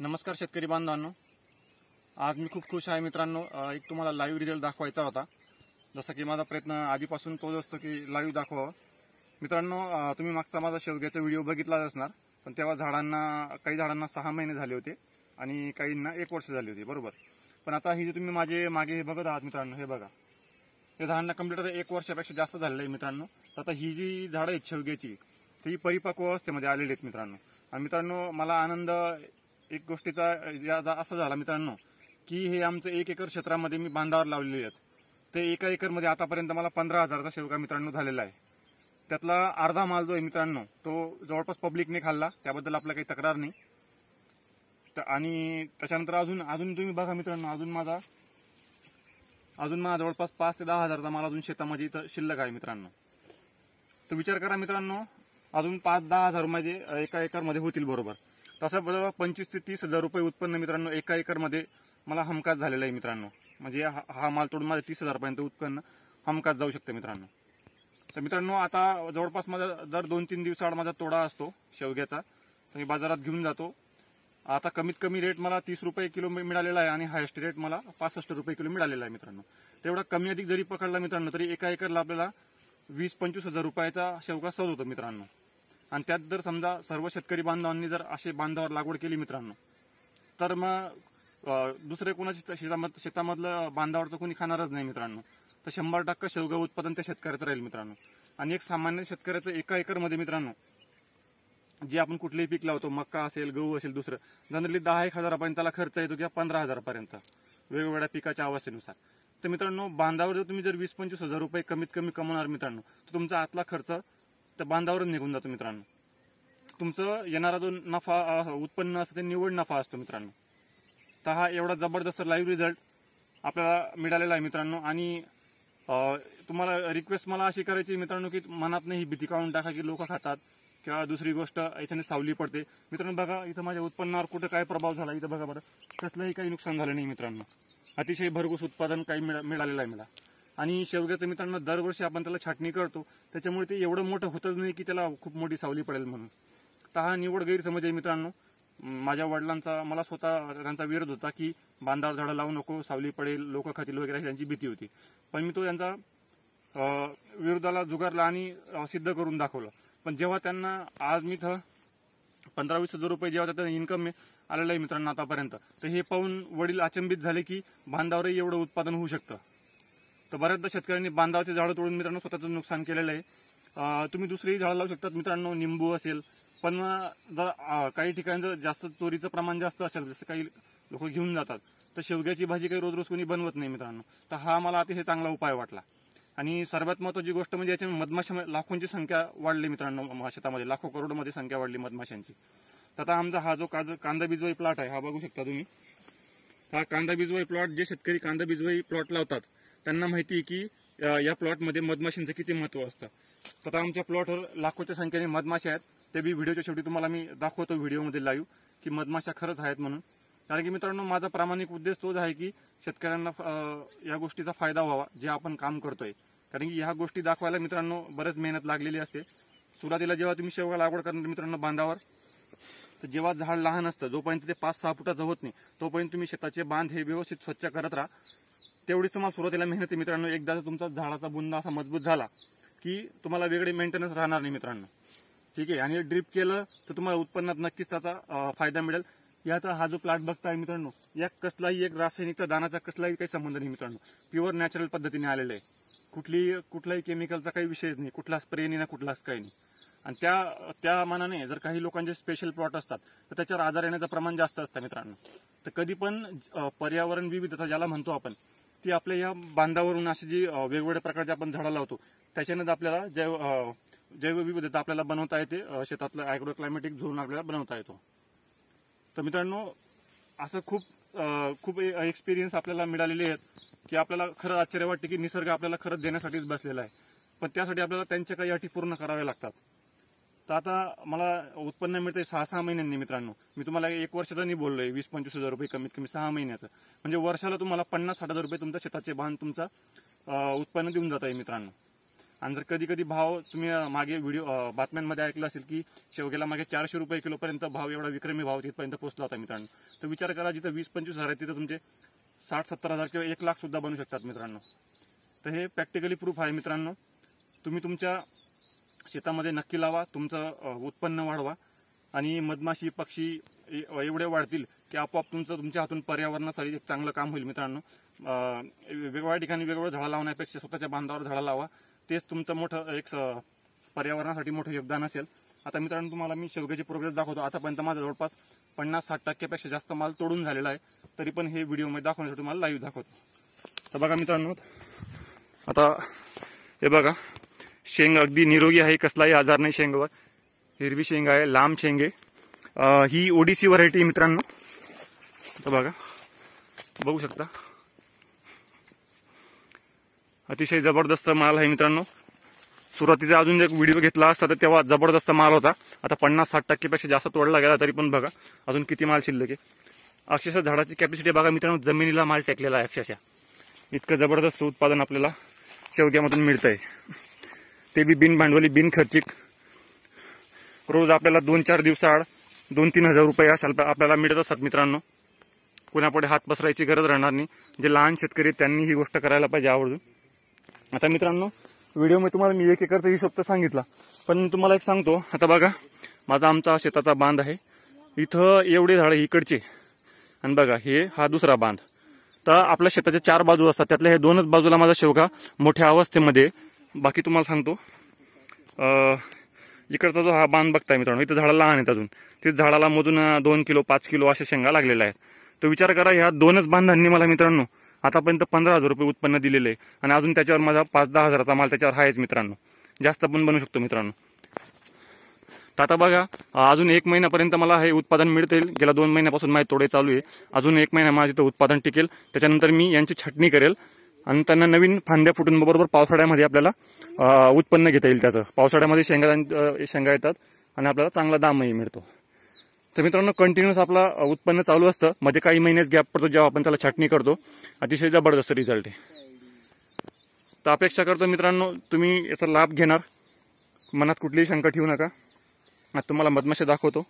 नमस्कार शेतकरी बांधवांनो आज मी खूप खुश आहे मित्रांनो एक तुम्हाला लाईव्ह रिझल्ट दाखवायचा होता जसं की माझा प्रयत्न आधीपासून तोच असतो की लाईव्ह दाखवावं मित्रांनो तुम्ही मागचा माझा शेवग्याचा व्हिडिओ बघितलाच असणार पण तेव्हा झाडांना काही झाडांना सहा महिने झाले होते आणि काहींना एक वर्ष झाले होते बरोबर पण आता हे जे तुम्ही माझे मागे हे बघत आहात मित्रांनो हे बघा हे झाडांना कम्प्लीट एक वर्षापेक्षा जास्त झालेलं आहे मित्रांनो तर आता ही जी झाडं आहेत शेवग्याची ती परिपक्व अवस्थेमध्ये आलेली आहेत मित्रांनो आणि मित्रांनो मला आनंद एक गोष्टीचा याचा असा झाला मित्रांनो की हे आमचं एक एकर क्षेत्रामध्ये मी बांधावर लावलेले आहेत ते एका एकरमध्ये आतापर्यंत मला पंधरा हजारचा शेवगा मित्रांनो झालेला आहे त्यातला अर्धा माल जो आहे मित्रांनो तो जवळपास पब्लिकने खाल्ला त्याबद्दल आपला काही तक्रार नाही तर आणि त्याच्यानंतर अजून अजून तुम्ही बघा मित्रांनो अजून माझा अजून माझा जवळपास पाच ते दहा हजारचा माल अजून शेतामध्ये इथं शिल्लक आहे मित्रांनो तर विचार करा मित्रांनो अजून पाच दहा हजार मध्ये एका एकरमध्ये होतील बरोबर तसं बरोबर पंचवीस ते तीस हजार रुपये उत्पन्न मित्रांनो एका एकरमध्ये मला हमखास झालेला आहे मित्रांनो म्हणजे हा माल तोडून माझं तीस हजारपर्यंत उत्पन्न हमखास जाऊ शकतं मित्रांनो तर मित्रांनो आता जवळपास माझा दर दोन तीन दिवसाआड माझा तोडा असतो शेवग्याचा तर मी बाजारात घेऊन जातो आता कमीत कमी रेट मला तीस रुपये किलो मिळालेला आहे आणि हायस्ट रेट मला पासष्ट रुपये किलो मिळालेला आहे मित्रांनो तेवढा कमी अधिक जरी पकडला मित्रांनो तरी एका एकरला आपल्याला वीस पंचवीस हजार रुपयाचा शेवगा सहज होतो मित्रांनो आणि त्यात जर समजा सर्व शेतकरी बांधवांनी जर असे बांधावर लागवड केली मित्रांनो तर मग दुसरे कोणाच्या शेतामध शेतामधलं बांधावरचं कोणी खाणारच नाही मित्रांनो तर शंभर टक्के शेवगा उत्पादन त्या शेतकऱ्याचं राहील मित्रांनो आणि एक सामान्य शेतकऱ्याचं एका एकरमध्ये मित्रांनो जे आपण कुठलेही पीक लावतो मक्का असेल गहू असेल दुसरं जनरली दहा एक हजारापर्यंत त्याला खर्च येतो किंवा पंधरा हजारापर्यंत वेगवेगळ्या पिकाच्या अवस्थेनुसार तर मित्रांनो बांधावर जर तुम्ही जर वीस पंचवीस हजार रुपये कमीत कमी कमवणार मित्रांनो तर तुमचा आतला खर्च त्या बांधावरून निघून जातो मित्रांनो तुमचं येणारा जो नफा उत्पन्न असतं ते निवड नफा असतो मित्रांनो तर हा एवढा जबरदस्त लाईव्ह रिझल्ट आपल्याला मिळालेला आहे मित्रांनो आणि तुम्हाला रिक्वेस्ट मला अशी करायची मित्रांनो की मनात ही भीती काढून टाका की लोक खातात किंवा दुसरी गोष्ट याच्याने सावली पडते मित्रांनो बघा इथं माझ्या उत्पन्नावर कुठं काय प्रभाव झाला इथं बघा बरं कसलंही काही नुकसान झालं नाही मित्रांनो अतिशय भरघोस उत्पादन काही मिळालेलं आहे मला आणि शेवग्याचं मित्रांनो दरवर्षी आपण त्याला छाटणी करतो त्याच्यामुळे ते एवढं मोठं होतच नाही की त्याला खूप मोठी सावली पडेल म्हणून तर हा निवड गैरसमज आहे मित्रांनो माझ्या वडिलांचा मला स्वतः त्यांचा विरोध होता की बांधावर झाडं लावू नको सावली पडेल लोक खातील वगैरे त्यांची भीती होती पण मी तो त्यांचा विरोधाला जुगारला आणि सिद्ध करून दाखवलं पण जेव्हा त्यांना आज मी तर पंधरा वीस हजार रुपये जेव्हा त्यांना इन्कम आलेलं आहे मित्रांनो आतापर्यंत तर हे पाहून वडील अचंबित झाले की बांधावरही एवढं उत्पादन होऊ शकतं तर बऱ्याचदा शेतकऱ्यांनी बांधावचे झाडं तोडून मित्रांनो स्वतःचं नुकसान केलेलं आहे तुम्ही दुसरीही झाडं लावू शकतात मित्रांनो निंबू असेल पण जर काही ठिकाणी जर जास्त चोरीचं प्रमाण जास्त असेल जसं काही लोक घेऊन जातात तर शेवग्याची भाजी काही रोज रोज कोणी बनवत नाही मित्रांनो तर हा मला अतिशय चांगला उपाय वाटला आणि सर्वात महत्वाची गोष्ट म्हणजे याच्या मधमाशा लाखोंची संख्या वाढली मित्रांनो शेतामध्ये लाखो करोडमध्ये संख्या वाढली मधमाशांची तर आता आमचा हा जो काज कांदा बिजवाई प्लॉट आहे हा बघू शकता तुम्ही हा कांदा बिजवाई प्लॉट जे शेतकरी कांदा बिजवाई प्लॉट लावतात त्यांना माहिती आहे की या प्लॉटमध्ये मधमाशींचं किती महत्व असतं तर आमच्या प्लॉटवर लाखोच्या संख्येने मधमाशा आहेत ते बी व्हिडिओच्या शेवटी तुम्हाला मी दाखवतो व्हिडिओमध्ये लाईव्ह की मधमाशा खरंच आहेत म्हणून कारण की मित्रांनो माझा प्रामाणिक उद्देश तोच आहे की शेतकऱ्यांना या गोष्टीचा फायदा व्हावा जे आपण काम करतोय कारण की ह्या गोष्टी दाखवायला मित्रांनो बरेच मेहनत लागलेली असते सुरुवातीला जेव्हा तुम्ही शेवगा लागवड करणार मित्रांनो बांधावर तर जेव्हा झाड लहान असतं जोपर्यंत ते पाच सहा फुटाचं होत नाही तोपर्यंत तुम्ही शेताचे बांध हे व्यवस्थित स्वच्छ करत राहा तेवढीच तुम्हाला सुरुवातीला मेहनत मित्रांनो एकदा तुमचा झाडाचा बुंदा असा मजबूत झाला की तुम्हाला वेगळे मेंटेनन्स राहणार नाही मित्रांनो ठीक आहे आणि ड्रिप केलं तर तुम्हाला उत्पन्नात नक्कीच त्याचा फायदा मिळेल याचा हा जो प्लॉट बघताय मित्रांनो या कसलाही एक रासायनिकचा दानाचा कसलाही काही संबंध नाही मित्रांनो प्युअर नॅचरल पद्धतीने आलेलं आहे कुठली कुठलाही केमिकलचा काही विषयच नाही कुठला स्प्रे नाही ना कुठलाच काही नाही आणि त्या त्या मानाने जर काही लोकांचे स्पेशल प्लॉट असतात तर त्याच्यावर आजार येण्याचं प्रमाण जास्त असतं मित्रांनो तर कधी पण पर्यावरण विविधता ज्याला म्हणतो आपण ती आपल्या या बांधावरून अशी जी वेगवेगळ्या प्रकारचे आपण झाडं लावतो त्याच्यानंतर आपल्याला जैव जैवविविधता आपल्याला बनवता येते शेतातलं अॅग्रो क्लायमॅटिक झोन आपल्याला बनवता येतो तर मित्रांनो असं खूप खूप एक्सपिरियन्स आपल्याला मिळालेले आहेत की आपल्याला खरं आश्चर्य वाटते की निसर्ग आपल्याला खरंच देण्यासाठीच बसलेला आहे पण त्यासाठी आपल्याला त्यांच्या काही अटी पूर्ण कराव्या लागतात तर आता मला उत्पन्न मिळतंय सहा सहा महिन्यांनी मित्रांनो मी तुम्हाला एक वर्षाचा नाही बोललोय वीस पंचवीस हजार रुपये कमीत कमी सहा महिन्याचं म्हणजे वर्षाला तुम्हाला पन्नास साठ हजार रुपये तुमच्या शेताचे भान तुमचा उत्पन्न देऊन जात आहे मित्रांनो आणि जर कधी कधी भाव तुम्ही मागे व्हिडिओ बातम्यांमध्ये ऐकलं असेल की शेवग्याला मागे चारशे रुपये किलोपर्यंत भाव एवढा विक्रमी भाव तिथपर्यंत पोहोचला होता मित्रांनो तर विचार करा जिथं वीस पंचवीस हजार आहे तिथं तुमचे साठ सत्तर हजार किंवा एक लाख सुद्धा बनू शकतात मित्रांनो तर हे प्रॅक्टिकली प्रूफ आहे मित्रांनो तुम्ही तुमच्या शेतामध्ये नक्की लावा तुमचं उत्पन्न वाढवा आणि मधमाशी पक्षी एवढे वाढतील की आपोआप तुमचं तुमच्या हातून पर्यावरणासाठी एक चांगलं काम होईल मित्रांनो वेगवेगळ्या ठिकाणी वेगवेगळ्या झाडं लावण्यापेक्षा स्वतःच्या बांधावर झाडं लावा तेच तुमचं मोठं एक पर्यावरणासाठी मोठं योगदान असेल आता मित्रांनो तुम्हाला मी शेवग्याची प्रोग्रेस दाखवतो आतापर्यंत माझा जवळपास पन्नास साठ टक्क्यापेक्षा जास्त माल तोडून झालेला आहे तरी पण हे व्हिडिओमध्ये दाखवण्यासाठी तुम्हाला लाईव्ह दाखवतो तर बघा मित्रांनो आता हे बघा शेंग अगदी निरोगी आहे कसलाही आजार नाही शेंगवर हिरवी शेंग आहे लांब शेंगे ही ओडीसी व्हरायटी मित्रांनो बघा बघू शकता अतिशय जबरदस्त माल आहे मित्रांनो सुरुवातीचा अजून एक व्हिडिओ घेतला असता तर तेव्हा जबरदस्त माल होता आता पन्नास साठ टक्केपेक्षा जास्त तोडला गेला तरी पण बघा अजून किती माल शिल्लक आहे अक्षरशः झाडाची कॅपॅसिटी बघा मित्रांनो जमिनीला माल टेकलेला आहे अक्षरशः इतकं जबरदस्त उत्पादन आपल्याला शेवग्यामधून मिळतंय ते बी बिनभांडवली बिनखर्चिक रोज आपल्याला दोन चार दिवसाआड दोन तीन हजार रुपये असाल आपल्याला मिळत असतात मित्रांनो कुणापुढे हात पसरायची गरज राहणार नाही जे लहान शेतकरी त्यांनी ही गोष्ट करायला पाहिजे आवडून आता मित्रांनो व्हिडिओमध्ये तुम्हाला मी एक एकरचा हिशोब तर सांगितला पण तुम्हाला एक सांगतो आता बघा माझा आमचा शेताचा बांध आहे इथं एवढे झाड इकडचे आणि बघा हे हा दुसरा बांध तर आपल्या शेताच्या चार बाजू असतात त्यातल्या हे दोनच बाजूला माझा शेवगा मोठ्या अवस्थेमध्ये बाकी तुम्हाला सांगतो इकडचा जो हा बांध बघताय मित्रांनो इथं झाडं लहान आहेत अजून ते झाडाला मोजून दोन किलो पाच किलो अशा शेंगा लागलेल्या आहेत तर विचार करा ह्या दोनच बांधांनी मला मित्रांनो आतापर्यंत पंधरा हजार रुपये उत्पन्न दिलेलं आहे आणि अजून त्याच्यावर माझा पाच दहा हजाराचा माल त्याच्यावर आहेच मित्रांनो जास्त पण बनू शकतो मित्रांनो तर आता बघा अजून एक महिन्यापर्यंत मला हे उत्पादन मिळतील गेल्या दोन महिन्यापासून माझे तोडे चालू आहे अजून एक महिना माझं इथं उत्पादन टिकेल त्याच्यानंतर मी यांची छटणी करेल आणि त्यांना नवीन फांद्या फुटून बरोबर पावसाळ्यामध्ये आपल्याला उत्पन्न घेता येईल त्याचं पावसाळ्यामध्ये शेंगा शेंगा येतात आणि आपल्याला चांगला दामही मिळतो तर मित्रांनो कंटिन्युअस आपला उत्पन्न चालू असतं मध्ये काही महिनेच गॅप पडतो जेव्हा आपण त्याला छाटणी करतो अतिशय जबरदस्त रिझल्ट आहे तर अपेक्षा करतो मित्रांनो तुम्ही याचा लाभ घेणार मनात कुठलीही शंका ठेवू नका आता तुम्हाला मधमाशा दाखवतो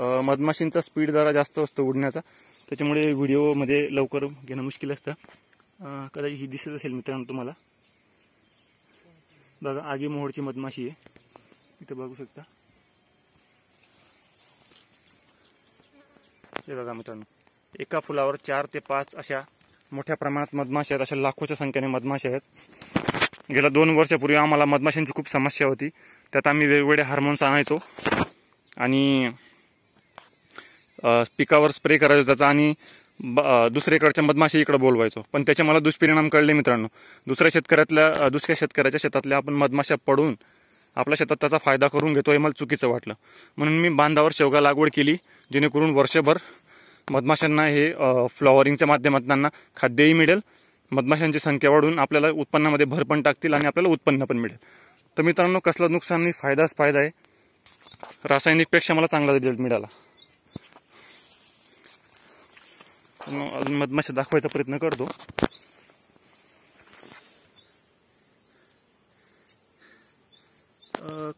मधमाशींचा स्पीड जरा जास्त असतो उडण्याचा त्याच्यामुळे व्हिडिओमध्ये लवकर घेणं मुश्किल असतं कदाचित ही दिसत असेल मित्रांनो तुम्हाला बघा आगी मोहरची मधमाशी आहे इथं बघू शकता हे बघा मित्रांनो एका फुलावर चार ते पाच अशा मोठ्या प्रमाणात मधमाशी आहेत अशा लाखोच्या संख्येने मधमाशी आहेत गेल्या दोन वर्षापूर्वी आम्हाला मधमाशांची खूप समस्या होती त्यात आम्ही वेगवेगळे हार्मोन्स आणायचो आणि पिकावर स्प्रे करायचो त्याचा आणि दुसरीकडच्या मधमाशी इकडे बोलवायचो पण त्याचे मला दुष्परिणाम कळले मित्रांनो दुसऱ्या शेतकऱ्यातल्या दुसऱ्या शेतकऱ्याच्या शेतातल्या आपण मधमाशा पडून आपल्या शेतात त्याचा फायदा करून घेतो हे मला चुकीचं वाटलं म्हणून मी बांधावर शेवगा लागवड केली जेणेकरून वर्षभर मधमाशांना हे फ्लॉवरिंगच्या माध्यमात त्यांना खाद्यही मिळेल मधमाशांची संख्या वाढून आपल्याला उत्पन्नामध्ये भर पण टाकतील आणि आपल्याला उत्पन्न पण मिळेल तर मित्रांनो कसलं नुकसान नाही फायदाच फायदा आहे रासायनिकपेक्षा मला चांगला रिझल्ट मिळाला मधमाशा दाखवायचा प्रयत्न करतो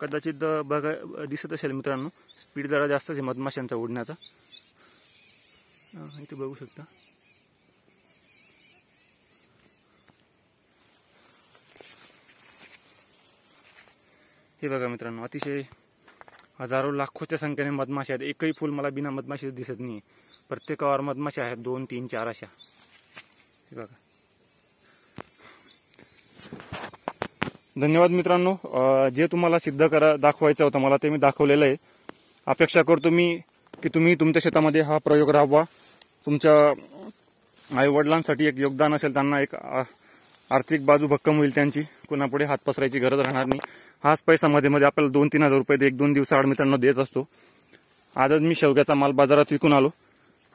कदाचित बघा दिसत असेल मित्रांनो स्पीड जरा जास्तच आहे मधमाशांचा उडण्याचा इथे बघू शकता हे बघा मित्रांनो अतिशय हजारो लाखोच्या संख्येने मधमाशा आहेत एकही फूल मला बिना मधमाशी दिसत नाही प्रत्येकावर मधमाशा आहेत दोन तीन चार अशा बघा धन्यवाद मित्रांनो जे तुम्हाला सिद्ध करा दाखवायचं होतं मला ते मी दाखवलेलं आहे अपेक्षा करतो मी की तुम्ही तुमच्या शेतामध्ये हा प्रयोग राबवा तुमच्या आईवडिलांसाठी एक योगदान असेल त्यांना एक आर्थिक बाजू भक्कम होईल त्यांची कुणापुढे हात पसरायची गरज राहणार नाही हाच पैसा मध्ये मध्ये आपल्याला दोन तीन हजार रुपये एक दोन दिवसाआड मित्रांनो देत असतो आजच मी शेवग्याचा माल बाजारात विकून आलो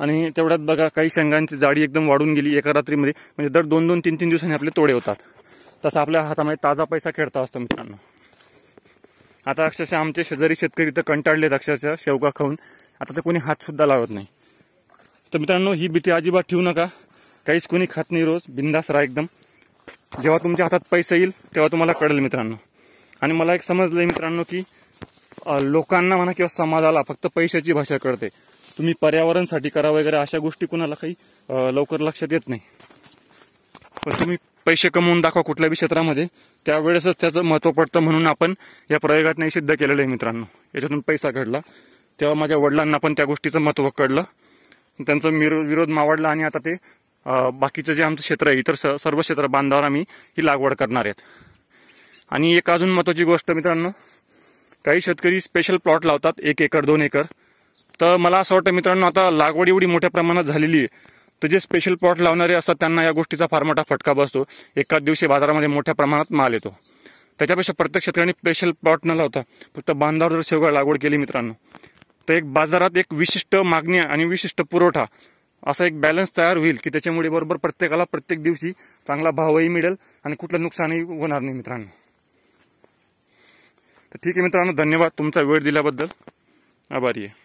आणि तेवढ्यात बघा काही शेंगांची जाडी एकदम वाढून गेली एका रात्रीमध्ये म्हणजे दर दोन दोन तीन तीन दिवसांनी आपले तोडे होतात तसा आपल्या हातामध्ये ताजा पैसा खेळता असतो मित्रांनो आता अक्षरशः आमचे शेजारी शेतकरी तर कंटाळलेत अक्षरशः शेवगा खाऊन आता तर कोणी हातसुद्धा लावत नाही तर मित्रांनो ही भीती अजिबात ठेवू नका काहीच कोणी खात नाही रोज बिंदास राहा एकदम जेव्हा तुमच्या हातात पैसा येईल तेव्हा तुम्हाला कळेल मित्रांनो आणि मला एक समजलंय मित्रांनो की लोकांना म्हणा किंवा समाजाला फक्त पैशाची भाषा कळते तुम्ही पर्यावरणसाठी करा वगैरे अशा गोष्टी कुणाला काही लवकर लक्षात येत नाही पण तुम्ही पैसे कमवून दाखवा कुठल्याही क्षेत्रामध्ये त्यावेळेसच त्याचं महत्त्व पडतं म्हणून आपण या प्रयोगात नाही सिद्ध केलेलं आहे मित्रांनो याच्यातून पैसा घडला तेव्हा माझ्या वडिलांना पण त्या गोष्टीचं महत्त्व कळलं त्यांचा विरोध मावडला आणि आता ते बाकीचं जे आमचं क्षेत्र आहे इतर सर्व क्षेत्र बांधावर आम्ही ही लागवड करणार आहेत आणि एक अजून महत्त्वाची गोष्ट मित्रांनो काही शेतकरी स्पेशल प्लॉट लावतात एक एकर दोन एकर तर मला असं वाटतं मित्रांनो आता लागवड एवढी मोठ्या प्रमाणात झालेली आहे तर जे स्पेशल प्लॉट लावणारे असतात त्यांना या गोष्टीचा फार मोठा फटका बसतो एकाच दिवशी बाजारामध्ये मोठ्या प्रमाणात माल येतो त्याच्यापेक्षा प्रत्येक शेतकऱ्यांनी स्पेशल प्लॉट न लावता फक्त बांधावर जर शेवगा लागवड केली मित्रांनो तर एक बाजारात एक विशिष्ट मागणी आणि विशिष्ट पुरवठा असा एक बॅलन्स तयार होईल की त्याच्यामुळे बरोबर प्रत्येकाला प्रत्येक दिवशी चांगला भावही मिळेल आणि कुठलं नुकसानही होणार नाही मित्रांनो तर ठीक आहे मित्रांनो धन्यवाद तुमचा वेळ दिल्याबद्दल आभारी आहे